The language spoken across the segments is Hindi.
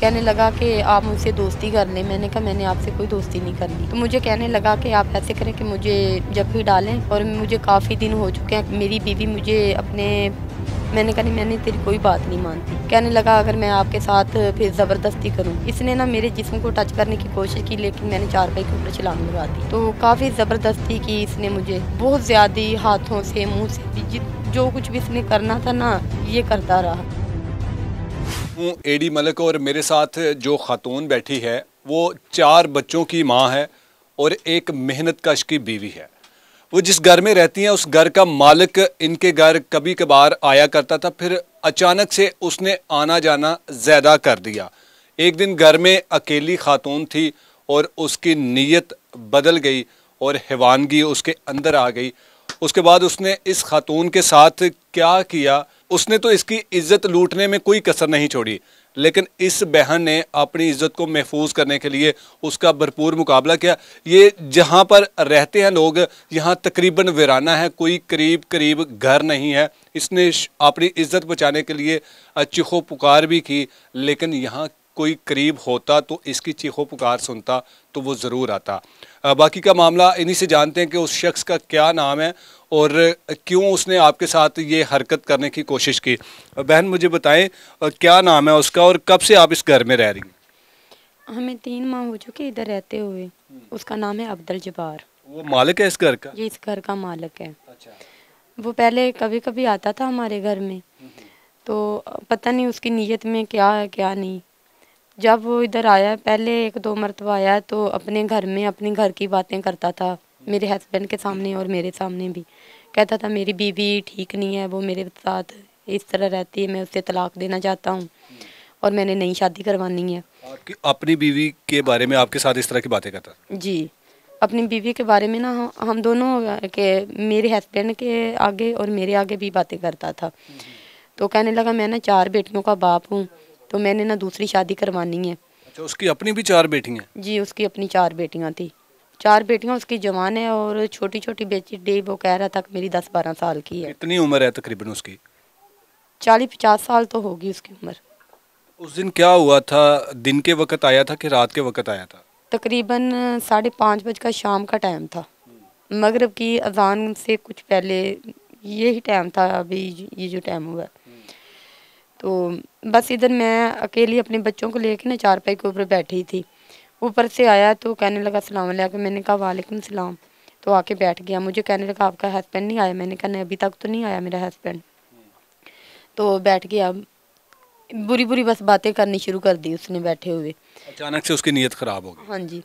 कहने लगा कि आप मुझसे दोस्ती कर लें मैंने कहा मैंने आपसे कोई दोस्ती नहीं करनी तो मुझे कहने लगा कि आप ऐसे करें कि मुझे जब भी डालें और मुझे काफ़ी दिन हो चुके हैं मेरी बीवी मुझे अपने मैंने कहा नहीं मैंने तेरी कोई बात नहीं मानती कहने लगा अगर मैं आपके साथ फिर ज़बरदस्ती करूँ इसने ना मेरे जिस्म को टच करने की कोशिश की लेकिन मैंने चार पाई के ऊपर छलांग लगा दी तो काफ़ी ज़बरदस्ती की इसने मुझे बहुत ज़्यादा हाथों से मुँह से जो कुछ भी इसने करना था ना ये करता रहा हूँ एडी मलक और मेरे साथ जो खातून बैठी है वो चार बच्चों की माँ है और एक मेहनत कश की बीवी है वो जिस घर में रहती हैं उस घर का मालिक इनके घर कभी कभार आया करता था फिर अचानक से उसने आना जाना ज़्यादा कर दिया एक दिन घर में अकेली खातून थी और उसकी नीयत बदल गई और हैवानगी उसके अंदर आ गई उसके बाद उसने इस खातून के साथ क्या किया उसने तो इसकी इज्जत लूटने में कोई कसर नहीं छोड़ी लेकिन इस बहन ने अपनी इज्जत को महफूज करने के लिए उसका भरपूर मुकाबला किया ये जहाँ पर रहते हैं लोग यहाँ तकरीबन वराना है कोई करीब करीब घर नहीं है इसने अपनी इज्जत बचाने के लिए चीखो पुकार भी की लेकिन यहाँ कोई करीब होता तो इसकी चीखो पुकार सुनता तो वो ज़रूर आता बाकी का मामला इन्हीं से जानते हैं कि उस शख्स का क्या नाम है और क्यों उसने आपके साथ ये हरकत करने की कोशिश की बहन मुझे बताएं क्या नाम है उसका और कब से आप इस घर में रह रही हैं हमें तीन माह हो चुके इधर रहते हुए हम्म। उसका नाम है अब्दुल जबार वो मालिक है इस घर का ये इस घर का मालिक है अच्छा वो पहले कभी कभी आता था हमारे घर में हम्म। तो पता नहीं उसकी नीयत में क्या है क्या नहीं जब वो इधर आया पहले एक दो मरतबा आया तो अपने घर में अपने घर की बातें करता था मेरे हस्बैंड के सामने और मेरे सामने भी कहता था मेरी बीवी ठीक नहीं है वो मेरे साथ इस तरह रहती है मैं उससे तलाक देना चाहता हूँ और मैंने नई शादी करवानी है आपकी अपनी बीवी के बारे में आपके साथ इस तरह की बातें करता जी अपनी बीवी के बारे में ना हम दोनों के मेरे हस्बैंड के आगे और मेरे आगे भी बातें करता था हम्म। तो कहने लगा मैं ना चार बेटियों का बाप हूँ तो मैंने ना दूसरी शादी करवानी है अच्छा उसकी अपनी भी चार बेटियाँ जी उसकी अपनी चार बेटियाँ थी चार बेटियाँ उसकी जवान है और छोटी छोटी बेटी डे वो कह रहा था मेरी दस बारह साल की है इतनी उम्र है तकरीबन उसकी चालीस पचास साल तो होगी उसकी उम्र उस दिन क्या हुआ था दिन के वक्त आया था कि रात के वक्त आया था तकरीबन साढ़े पाँच बज का शाम का टाइम था मगरब की अजान से कुछ पहले यही टाइम था अभी ये जो टाइम हुआ तो बस इधर मैं अकेली अपने बच्चों को लेकर ना चारपाई के ऊपर बैठी थी ऊपर से आया तो कहने लगा सलाम लिया मैंने कहा वालेकुम सलाम तो आके बैठ गया मुझे कहने लगा आपका हस्बैंड नहीं आया मैंने कहा नहीं अभी तक तो नहीं आया मेरा हस्बैंड तो बैठ गया बुरी बुरी बस बातें करनी शुरू कर दी उसने बैठे हुए अचानक से उसकी नीयत ख़राब हो गई हाँ जी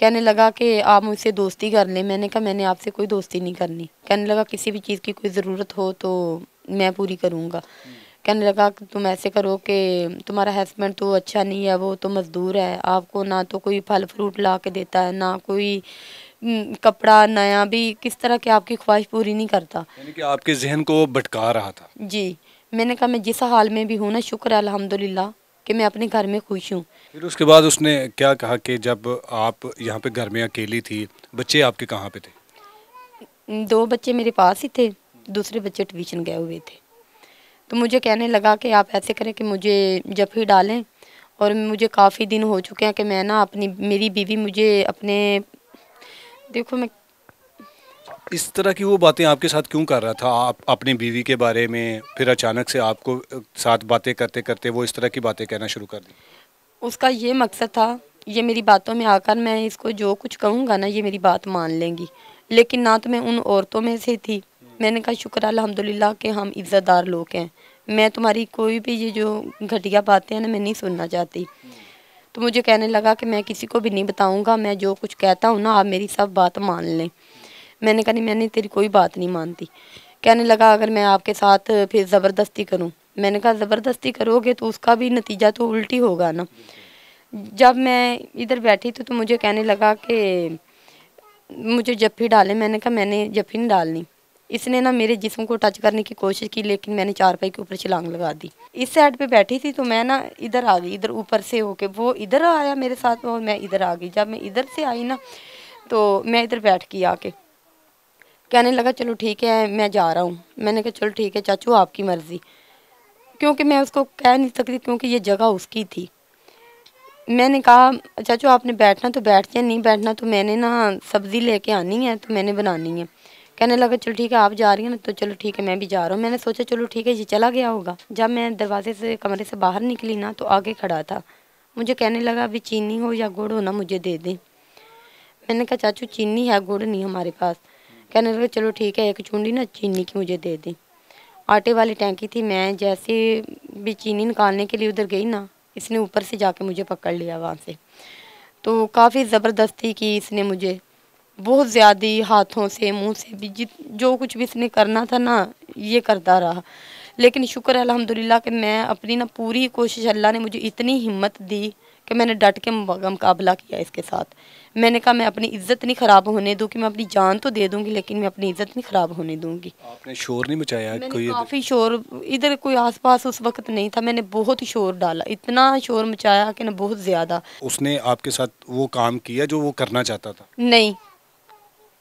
कहने लगा कि आप मुझसे दोस्ती कर लें मैंने कहा मैंने आपसे कोई दोस्ती नहीं करनी कहने लगा किसी भी चीज़ की कोई ज़रूरत हो तो मैं पूरी करूँगा हम्म। कहने लगा कि तुम ऐसे करो कि तुम्हारा हस्बैंड तो अच्छा नहीं है वो तो मज़दूर है आपको ना तो कोई फल फ्रूट ला के देता है ना कोई कपड़ा नया भी किस तरह की आपकी ख्वाहिश पूरी नहीं करता कि आपके जहन को भटका रहा था जी मैंने कहा मैं जिस हाल में भी हूँ ना शुक्र अलहमदुल्ला कि मैं अपने घर में खुश हूँ फिर उसके बाद उसने क्या कहा कि जब आप यहाँ पे घर में अकेली थी बच्चे आपके कहाँ पे थे दो बच्चे मेरे पास ही थे दूसरे बच्चे ट्यूशन गए हुए थे तो मुझे कहने लगा कि आप ऐसे करें कि मुझे जफी डालें और मुझे काफ़ी दिन हो चुके हैं कि मैं ना अपनी मेरी बीवी मुझे अपने देखो मैं इस तरह की वो बातें आपके साथ क्यों कर रहा था आप अपनी बीवी के बारे में फिर अचानक से आपको साथ बातें करते करते वो इस तरह की बातें कहना शुरू कर दी उसका ये मकसद था ये मेरी बातों में आकर मैं इसको जो कुछ कहूँगा ना ये मेरी बात मान लेंगी लेकिन ना तो मैं उन औरतों में से थी मैंने कहा शुक्र अलहमदिल्ला के हम इज़्ज़तदार लोग हैं मैं तुम्हारी कोई भी ये जो घटिया बातें हैं ना मैं नहीं सुनना चाहती तो मुझे कहने लगा कि मैं किसी को भी नहीं बताऊंगा मैं जो कुछ कहता हूँ ना आप मेरी सब बात मान लें मैंने कहा नहीं मैंने तेरी कोई बात नहीं मानती कहने लगा अगर मैं आपके साथ फिर ज़बरदस्ती करूँ मैंने कहा ज़बरदस्ती करोगे तो उसका भी नतीजा तो उल्टी होगा ना जब मैं इधर बैठी तो, तो मुझे कहने लगा कि मुझे जफ्फी डाले मैंने कहा मैंने जफ्फी नहीं डालनी इसने ना मेरे जिसम को टच करने की कोशिश की लेकिन मैंने चार पाई के ऊपर छलांग लगा दी इस साइड पे बैठी थी तो मैं ना इधर आ गई इधर ऊपर से होके वो इधर आया मेरे साथ और मैं इधर आ गई जब मैं इधर से आई ना तो मैं इधर बैठ गई आके कहने लगा चलो ठीक है मैं जा रहा हूँ मैंने कहा चलो ठीक है चाचू आपकी मर्ज़ी क्योंकि मैं उसको कह नहीं सकती क्योंकि ये जगह उसकी थी मैंने कहा चाचू आपने बैठना तो बैठ जाए नहीं बैठना तो मैंने ना सब्ज़ी लेके आनी है तो मैंने बनानी है कहने लगा चलो ठीक है आप जा रही हैं तो चलो ठीक है मैं भी जा रहा हूँ मैंने सोचा चलो ठीक है ये चला गया होगा जब मैं दरवाजे से कमरे से बाहर निकली ना तो आगे खड़ा था मुझे कहने लगा अभी चीनी हो या गुड़ हो ना मुझे दे दें मैंने कहा चाचू चीनी है गुड़ नहीं हमारे पास कहने लगा चलो ठीक है एक चूंडी ना चीनी की मुझे दे दें आटे वाली टैंकी थी मैं जैसे भी चीनी निकालने के लिए उधर गई ना इसने ऊपर से जाके मुझे पकड़ लिया वहाँ से तो काफ़ी ज़बरदस्ती की इसने मुझे बहुत ज़्यादा हाथों से मुंह से भी जित जो कुछ भी इसने करना था ना ये करता रहा लेकिन शुक्र अलहमदिल्ला कि मैं अपनी ना पूरी कोशिश अल्लाह ने मुझे इतनी हिम्मत दी कि मैंने डट के मुकाबला किया इसके साथ मैंने कहा मैं अपनी इज्जत नहीं ख़राब होने दूँ कि मैं अपनी जान तो दे दूँगी लेकिन मैं अपनी इज्जत नहीं ख़राब होने दूँगी आपने शोर नहीं मचाया कोई काफ़ी शोर इधर कोई आसपास उस वक्त नहीं था मैंने बहुत शोर डाला इतना शोर मचाया कि ना बहुत ज़्यादा उसने आपके साथ वो काम किया जो वो करना चाहता था नहीं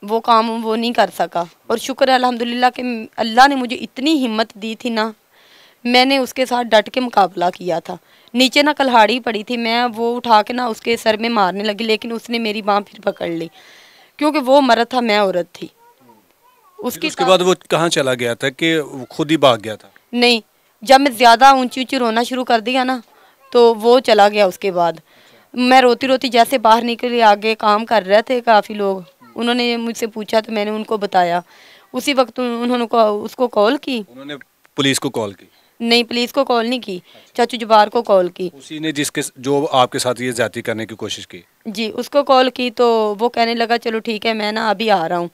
वो काम वो नहीं कर सका और शुक्र है अल्हम्दुलिल्लाह के अल्लाह ने मुझे इतनी हिम्मत दी थी ना मैंने उसके साथ डट के मुकाबला किया था नीचे ना कल्हाड़ी पड़ी थी मैं वो उठा के ना उसके सर में मारने लगी लेकिन उसने मेरी बाँ फिर पकड़ ली क्योंकि वो मर्द था मैं औरत थी उसके, उसके बाद वो कहाँ चला गया था कि खुद ही भाग गया था नहीं जब मैं ज़्यादा ऊंची ऊंची रोना शुरू कर दिया ना तो वो चला गया उसके बाद मैं रोती रोती जैसे बाहर निकली आगे काम कर रहे थे काफ़ी लोग उन्होंने मुझसे पूछा तो मैंने उनको बताया उसी वक्त उन्होंने उसको कॉल की उन्होंने पुलिस को कॉल की नहीं पुलिस को कॉल नहीं की चाचू जबार को कॉल की उसी ने जिसके जो आपके साथ ये ज्यादा करने की कोशिश की जी उसको कॉल की तो वो कहने लगा चलो ठीक है मैं ना अभी आ रहा हूँ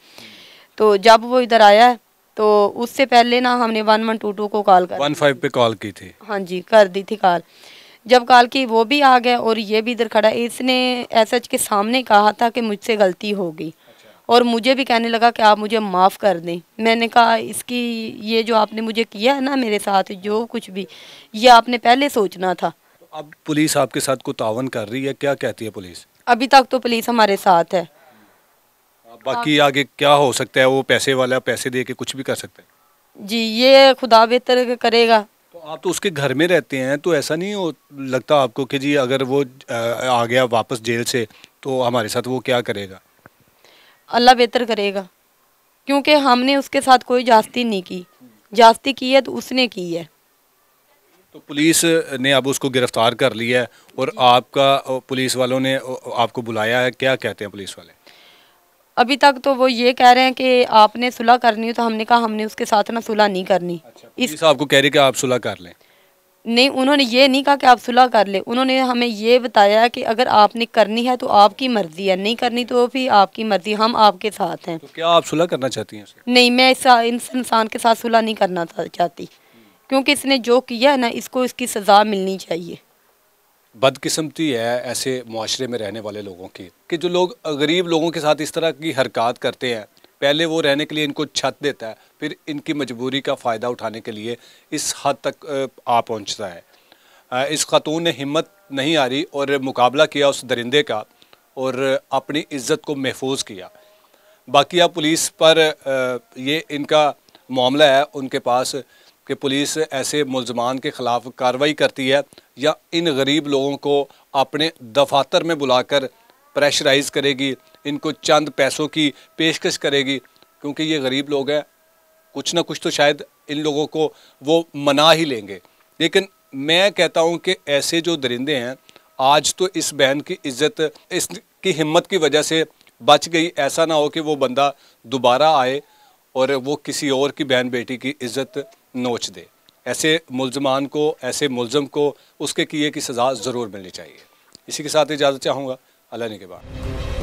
तो जब वो इधर आया तो उससे पहले ना हमने वन वन टू टू को कॉल कर वन फाइव पे कॉल की थी हाँ जी कर दी थी कॉल जब कॉल की वो भी आ गया और ये भी इधर खड़ा इसने एस के सामने कहा था कि मुझसे गलती होगी और मुझे भी कहने लगा कि आप मुझे माफ़ कर दें मैंने कहा इसकी ये जो आपने मुझे किया है ना मेरे साथ जो कुछ भी ये आपने पहले सोचना था अब पुलिस आपके साथ को तावन कर रही है क्या कहती है पुलिस अभी तक तो पुलिस हमारे साथ है बाकी आगे क्या हो सकता है वो पैसे वाला पैसे दे के कुछ भी कर सकते हैं जी ये खुदा बेहतर करेगा तो आप तो उसके घर में रहते हैं तो ऐसा नहीं हो लगता आपको कि जी अगर वो आ गया वापस जेल से तो हमारे साथ वो क्या करेगा अल्लाह बेहतर करेगा क्योंकि हमने उसके साथ कोई जास्ती नहीं की जास्ती की है तो उसने की है तो पुलिस ने अब उसको गिरफ्तार कर लिया है और आपका पुलिस वालों ने आपको बुलाया है क्या कहते हैं पुलिस वाले अभी तक तो वो ये कह रहे हैं कि आपने सुलह करनी हो तो हमने कहा हमने उसके साथ ना सुलह नहीं करनी अच्छा, इस आपको कह रही कि आप सुलह कर लें नहीं उन्होंने ये नहीं कहा कि आप सुलह कर ले उन्होंने हमें ये बताया कि अगर आपने करनी है तो आपकी मर्ज़ी है नहीं करनी तो भी आपकी मर्ज़ी हम आपके साथ हैं तो क्या आप सुलह करना चाहती हैं नहीं मैं इस इंसान के साथ सुलह नहीं करना चाहती क्योंकि इसने जो किया है ना इसको इसकी सज़ा मिलनी चाहिए बदकिस्मती है ऐसे माशरे में रहने वाले लोगों की कि जो लोग गरीब लोगों के साथ इस तरह की हरकत करते हैं पहले वो रहने के लिए इनको छत देता है फिर इनकी मजबूरी का फ़ायदा उठाने के लिए इस हद तक आ पहुँचता है इस खातून ने हिम्मत नहीं हारी और मुकाबला किया उस दरिंदे का और अपनी इज़्ज़त को महफूज किया बाकी आप पुलिस पर ये इनका मामला है उनके पास कि पुलिस ऐसे मुलजमान के ख़िलाफ़ कार्रवाई करती है या इन गरीब लोगों को अपने दफातर में बुलाकर प्रेशराइज करेगी इनको चंद पैसों की पेशकश करेगी क्योंकि ये गरीब लोग हैं कुछ ना कुछ तो शायद इन लोगों को वो मना ही लेंगे लेकिन मैं कहता हूँ कि ऐसे जो दरिंदे हैं आज तो इस बहन की इज्जत इस की हिम्मत की वजह से बच गई ऐसा ना हो कि वो बंदा दोबारा आए और वो किसी और की बहन बेटी की इज्जत नोच दे ऐसे मुलजमान को ऐसे मुलजम को उसके किए की सज़ा ज़रूर मिलनी चाहिए इसी के साथ इजाज़त चाहूँगा अल्लाह ने के बाद